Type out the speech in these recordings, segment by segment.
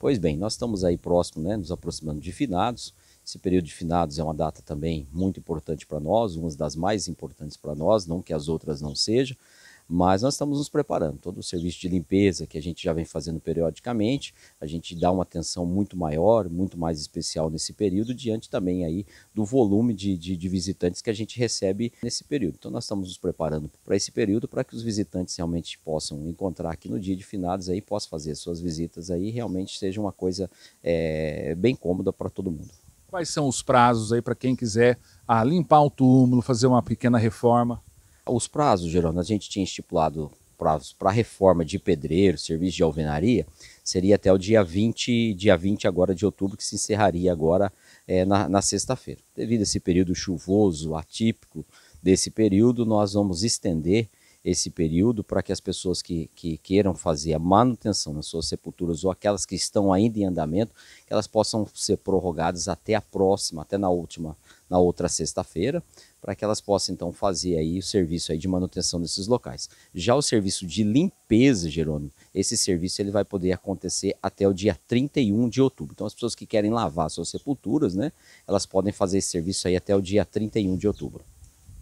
Pois bem, nós estamos aí próximo, né, nos aproximando de finados. Esse período de finados é uma data também muito importante para nós, uma das mais importantes para nós, não que as outras não sejam, mas nós estamos nos preparando. Todo o serviço de limpeza que a gente já vem fazendo periodicamente, a gente dá uma atenção muito maior, muito mais especial nesse período, diante também aí do volume de, de, de visitantes que a gente recebe nesse período. Então nós estamos nos preparando para esse período para que os visitantes realmente possam encontrar aqui no dia de finados aí, possam fazer suas visitas aí, realmente seja uma coisa é, bem cômoda para todo mundo. Quais são os prazos aí para quem quiser ah, limpar o túmulo, fazer uma pequena reforma? Os prazos, Geraldo, a gente tinha estipulado prazos para reforma de pedreiro, serviço de alvenaria, seria até o dia 20, dia 20 agora de outubro, que se encerraria agora é, na, na sexta-feira. Devido a esse período chuvoso, atípico desse período, nós vamos estender esse período para que as pessoas que, que queiram fazer a manutenção nas suas sepulturas ou aquelas que estão ainda em andamento, que elas possam ser prorrogadas até a próxima, até na última, na outra sexta-feira, para que elas possam então fazer aí o serviço aí de manutenção desses locais. Já o serviço de limpeza, Jerônimo, esse serviço ele vai poder acontecer até o dia 31 de outubro. Então as pessoas que querem lavar suas sepulturas, né, elas podem fazer esse serviço aí até o dia 31 de outubro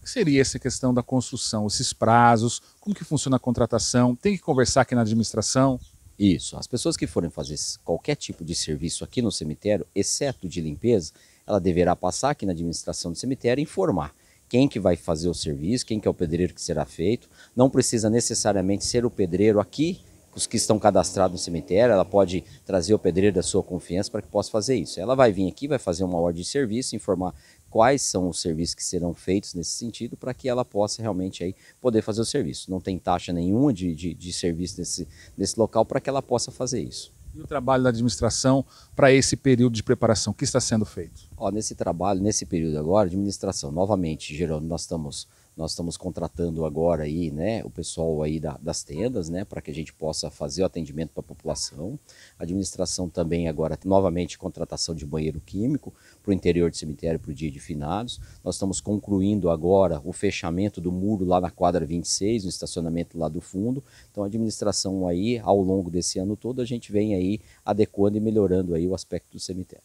que seria essa questão da construção, esses prazos, como que funciona a contratação, tem que conversar aqui na administração? Isso, as pessoas que forem fazer qualquer tipo de serviço aqui no cemitério, exceto de limpeza, ela deverá passar aqui na administração do cemitério e informar quem que vai fazer o serviço, quem que é o pedreiro que será feito, não precisa necessariamente ser o pedreiro aqui, os que estão cadastrados no cemitério, ela pode trazer o pedreiro da sua confiança para que possa fazer isso. Ela vai vir aqui, vai fazer uma ordem de serviço, informar quais são os serviços que serão feitos nesse sentido para que ela possa realmente aí poder fazer o serviço. Não tem taxa nenhuma de, de, de serviço nesse, nesse local para que ela possa fazer isso. E o trabalho da administração para esse período de preparação, que está sendo feito? Ó, nesse trabalho, nesse período agora, administração, novamente, Geraldo, nós estamos nós estamos contratando agora aí, né, o pessoal aí da, das tendas, né, para que a gente possa fazer o atendimento para a população. administração também agora, novamente, contratação de banheiro químico para o interior do cemitério para o dia de finados. Nós estamos concluindo agora o fechamento do muro lá na quadra 26, no estacionamento lá do fundo. Então, a administração aí, ao longo desse ano todo, a gente vem aí adequando e melhorando aí o aspecto do cemitério.